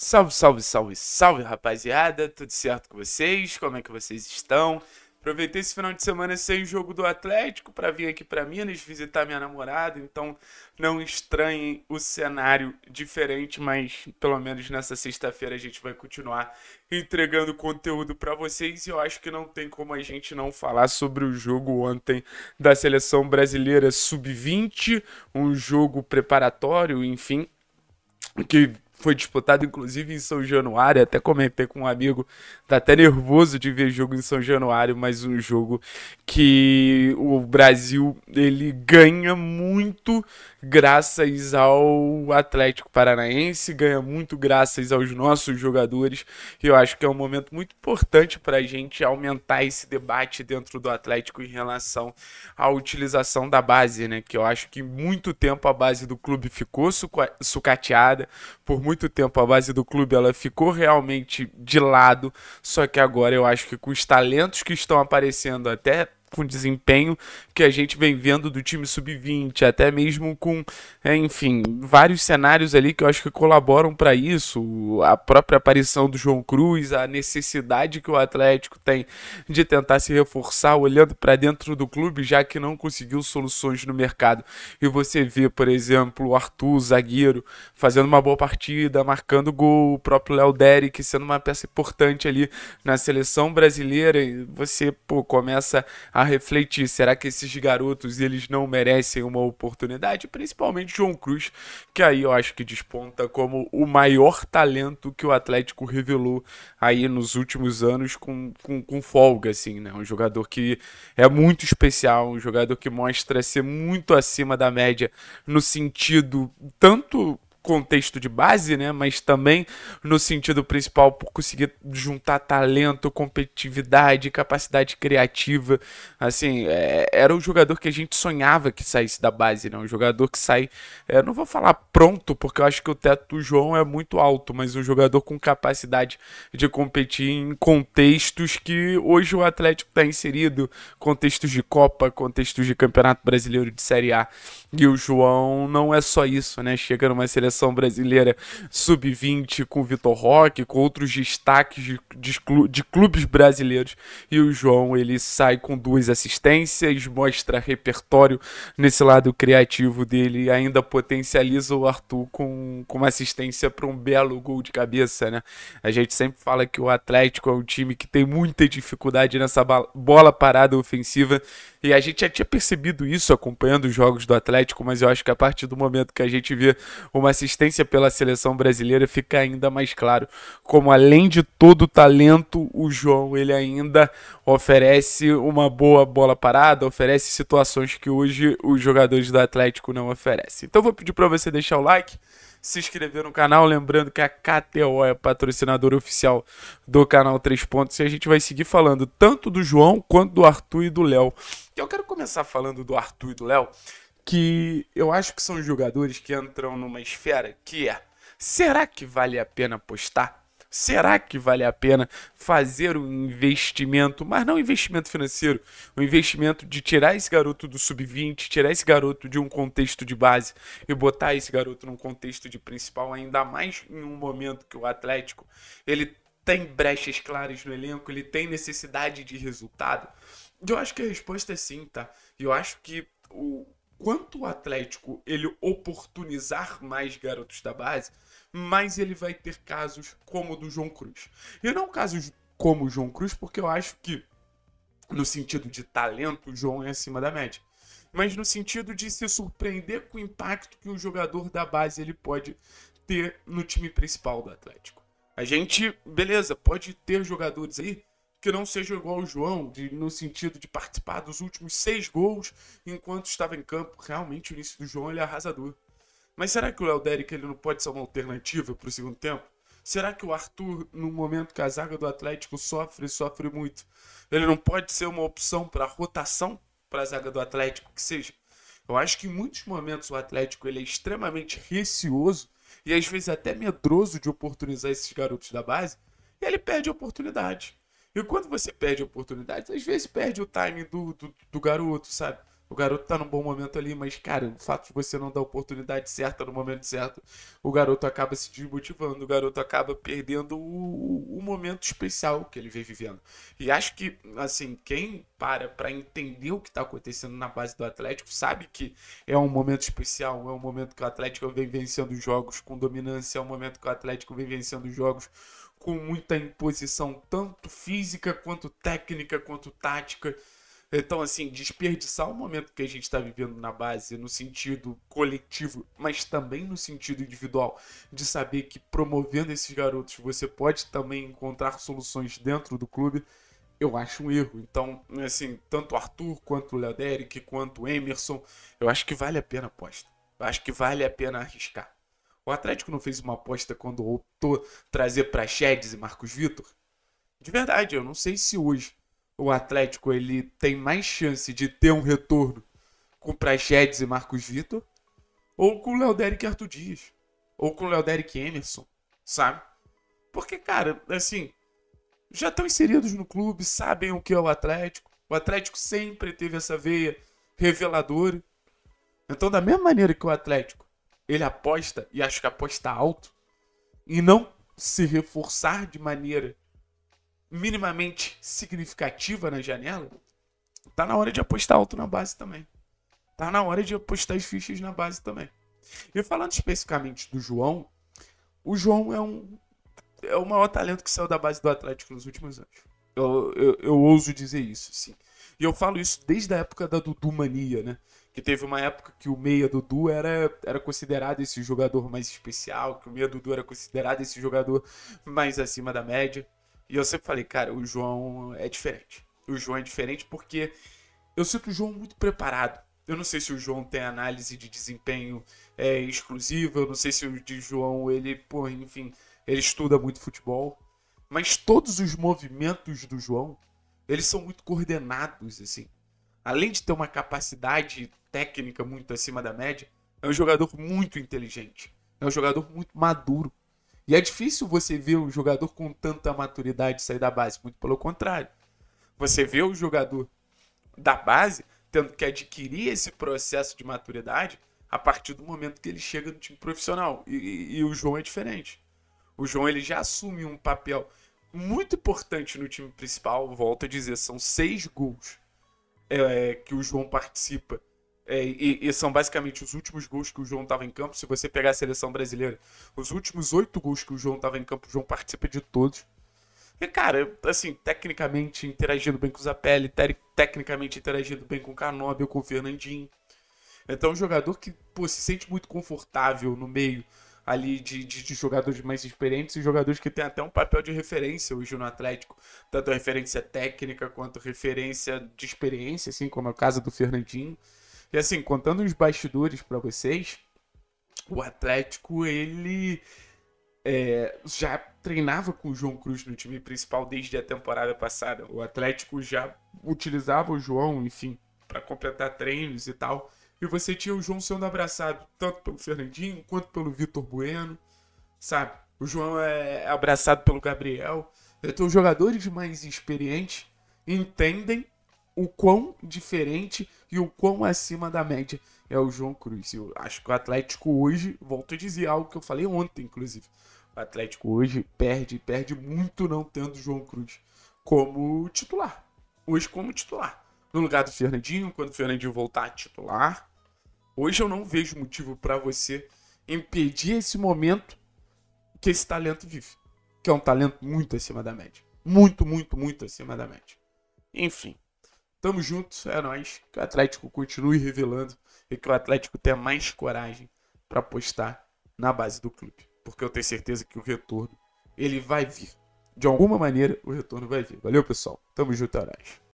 Salve, salve, salve, salve, rapaziada! Tudo certo com vocês? Como é que vocês estão? Aproveitei esse final de semana sem jogo do Atlético para vir aqui para Minas visitar minha namorada, então não estranhem o cenário diferente, mas pelo menos nessa sexta-feira a gente vai continuar entregando conteúdo para vocês e eu acho que não tem como a gente não falar sobre o jogo ontem da seleção brasileira sub-20, um jogo preparatório, enfim, que foi disputado inclusive em São Januário. Até comentei com um amigo, tá até nervoso de ver jogo em São Januário, mas um jogo que o Brasil ele ganha muito graças ao Atlético Paranaense, ganha muito graças aos nossos jogadores. E eu acho que é um momento muito importante para a gente aumentar esse debate dentro do Atlético em relação à utilização da base, né? Que eu acho que muito tempo a base do clube ficou sucateada por muito tempo a base do clube ela ficou realmente de lado, só que agora eu acho que com os talentos que estão aparecendo até com desempenho que a gente vem vendo do time sub-20, até mesmo com, é, enfim, vários cenários ali que eu acho que colaboram para isso, a própria aparição do João Cruz, a necessidade que o Atlético tem de tentar se reforçar olhando para dentro do clube, já que não conseguiu soluções no mercado. E você vê, por exemplo, o Arthur, zagueiro, fazendo uma boa partida, marcando gol, o próprio Léo Derek sendo uma peça importante ali na seleção brasileira, e você, pô, começa a a refletir: será que esses garotos eles não merecem uma oportunidade? Principalmente João Cruz, que aí eu acho que desponta como o maior talento que o Atlético revelou aí nos últimos anos com, com, com folga, assim, né? Um jogador que é muito especial, um jogador que mostra ser muito acima da média no sentido tanto contexto de base, né? Mas também no sentido principal por conseguir juntar talento, competitividade, capacidade criativa. Assim, é, era o jogador que a gente sonhava que saísse da base, né? Um jogador que sai, é, não vou falar pronto, porque eu acho que o teto do João é muito alto, mas um jogador com capacidade de competir em contextos que hoje o Atlético está inserido, contextos de Copa, contextos de Campeonato Brasileiro de Série A. E o João não é só isso, né? Chega numa seleção seleção brasileira sub-20 com o Vitor Roque, com outros destaques de, de, de clubes brasileiros. E o João ele sai com duas assistências, mostra repertório nesse lado criativo dele e ainda potencializa o Arthur com, com uma assistência para um belo gol de cabeça, né? A gente sempre fala que o Atlético é um time que tem muita dificuldade nessa bola parada ofensiva e a gente já tinha percebido isso acompanhando os jogos do Atlético, mas eu acho que a partir do momento que a gente vê uma assistência pela seleção brasileira fica ainda mais claro como além de todo o talento, o João ele ainda oferece uma boa bola parada, oferece situações que hoje os jogadores do Atlético não oferecem. Então vou pedir para você deixar o like, se inscrever no canal, lembrando que a KTO é patrocinadora oficial do canal Três Pontos e a gente vai seguir falando tanto do João quanto do Arthur e do Léo. Eu quero começar falando do Arthur e do Léo, que eu acho que são jogadores que entram numa esfera que é: será que vale a pena apostar? Será que vale a pena fazer um investimento, mas não um investimento financeiro, um investimento de tirar esse garoto do sub-20, tirar esse garoto de um contexto de base e botar esse garoto num contexto de principal, ainda mais em um momento que o Atlético ele tem brechas claras no elenco, ele tem necessidade de resultado? Eu acho que a resposta é sim, tá? Eu acho que o, quanto o Atlético ele oportunizar mais garotos da base, mais ele vai ter casos como o do João Cruz. E não casos como o João Cruz, porque eu acho que, no sentido de talento, o João é acima da média. Mas no sentido de se surpreender com o impacto que um jogador da base ele pode ter no time principal do Atlético. A gente, beleza, pode ter jogadores aí que não seja igual ao João, de, no sentido de participar dos últimos seis gols enquanto estava em campo. Realmente, o início do João ele é arrasador. Mas será que o Léo Derek ele não pode ser uma alternativa para o segundo tempo? Será que o Arthur, no momento que a zaga do Atlético sofre, sofre muito, ele não pode ser uma opção para a rotação para a zaga do Atlético? Que seja, eu acho que em muitos momentos o Atlético ele é extremamente receoso e às vezes até medroso de oportunizar esses garotos da base e ele perde a oportunidade. E quando você perde oportunidades, às vezes perde o timing do, do, do garoto, sabe? O garoto tá num bom momento ali, mas, cara, o fato de você não dar a oportunidade certa no momento certo, o garoto acaba se desmotivando, o garoto acaba perdendo o, o momento especial que ele vem vivendo. E acho que, assim, quem para para entender o que tá acontecendo na base do Atlético sabe que é um momento especial, é um momento que o Atlético vem vencendo jogos com dominância, é um momento que o Atlético vem vencendo jogos com muita imposição, tanto física quanto técnica, quanto tática. Então, assim, desperdiçar o momento que a gente está vivendo na base, no sentido coletivo, mas também no sentido individual, de saber que promovendo esses garotos você pode também encontrar soluções dentro do clube, eu acho um erro. Então, assim, tanto o Arthur quanto o Leoderic, quanto o Emerson, eu acho que vale a pena aposta. Eu acho que vale a pena arriscar. O Atlético não fez uma aposta quando optou trazer para Chedes e Marcos Vitor? De verdade, eu não sei se hoje o Atlético ele tem mais chance de ter um retorno com Praxedes e Marcos Vitor, ou com o Léo Derek e Arthur Dias, ou com o Léo Derek e Emerson, sabe? Porque, cara, assim, já estão inseridos no clube, sabem o que é o Atlético. O Atlético sempre teve essa veia reveladora. Então, da mesma maneira que o Atlético, ele aposta, e acho que aposta alto, e não se reforçar de maneira minimamente significativa na janela, tá na hora de apostar alto na base também. Tá na hora de apostar as fichas na base também. E falando especificamente do João, o João é um é o maior talento que saiu da base do Atlético nos últimos anos. Eu, eu, eu ouso dizer isso, sim. E eu falo isso desde a época da Dudu Mania, né? Que teve uma época que o Meia Dudu era, era considerado esse jogador mais especial, que o Meia Dudu era considerado esse jogador mais acima da média. E eu sempre falei, cara, o João é diferente. O João é diferente porque eu sinto o João muito preparado. Eu não sei se o João tem análise de desempenho é, exclusiva, eu não sei se o de João, ele, pô, enfim, ele estuda muito futebol. Mas todos os movimentos do João, eles são muito coordenados, assim. Além de ter uma capacidade técnica muito acima da média, é um jogador muito inteligente. É um jogador muito maduro. E é difícil você ver um jogador com tanta maturidade sair da base, muito pelo contrário. Você vê o jogador da base tendo que adquirir esse processo de maturidade a partir do momento que ele chega no time profissional. E, e, e o João é diferente. O João ele já assume um papel muito importante no time principal. Volto a dizer, são seis gols é, que o João participa é, e, e, são basicamente os últimos gols que o João estava em campo. Se você pegar a seleção brasileira, os últimos oito gols que o João estava em campo, o João participa de todos. E, cara, assim, tecnicamente interagindo bem com o Zapelli, tecnicamente interagindo bem com o Canóbio, com o Fernandinho. Então, é um jogador que pô, se sente muito confortável no meio ali de, de, de, jogadores mais experientes e jogadores que têm até um papel de referência hoje no Atlético, tanto referência técnica quanto referência de experiência, assim como é o caso do Fernandinho. E assim, contando os bastidores para vocês, o Atlético, ele é, já treinava com o João Cruz no time principal desde a temporada passada. O Atlético já utilizava o João, enfim, para completar treinos e tal. E você tinha o João sendo abraçado tanto pelo Fernandinho quanto pelo Vitor Bueno, sabe? O João é abraçado pelo Gabriel. Então, os jogadores mais experientes entendem o quão diferente e o quão acima da média é o João Cruz. Eu acho que o Atlético hoje, volto a dizer algo que eu falei ontem, inclusive. O Atlético hoje perde, perde muito não tendo o João Cruz como titular. Hoje como titular. No lugar do Fernandinho, quando o Fernandinho voltar a titular. Hoje eu não vejo motivo para você impedir esse momento que esse talento vive. Que é um talento muito acima da média. Muito, muito, muito acima da média. Enfim, Tamo junto, é nóis. Que o Atlético continue revelando e que o Atlético tenha mais coragem para apostar na base do clube. Porque eu tenho certeza que o retorno ele vai vir. De alguma maneira, o retorno vai vir. Valeu, pessoal. Tamo junto, é nóis.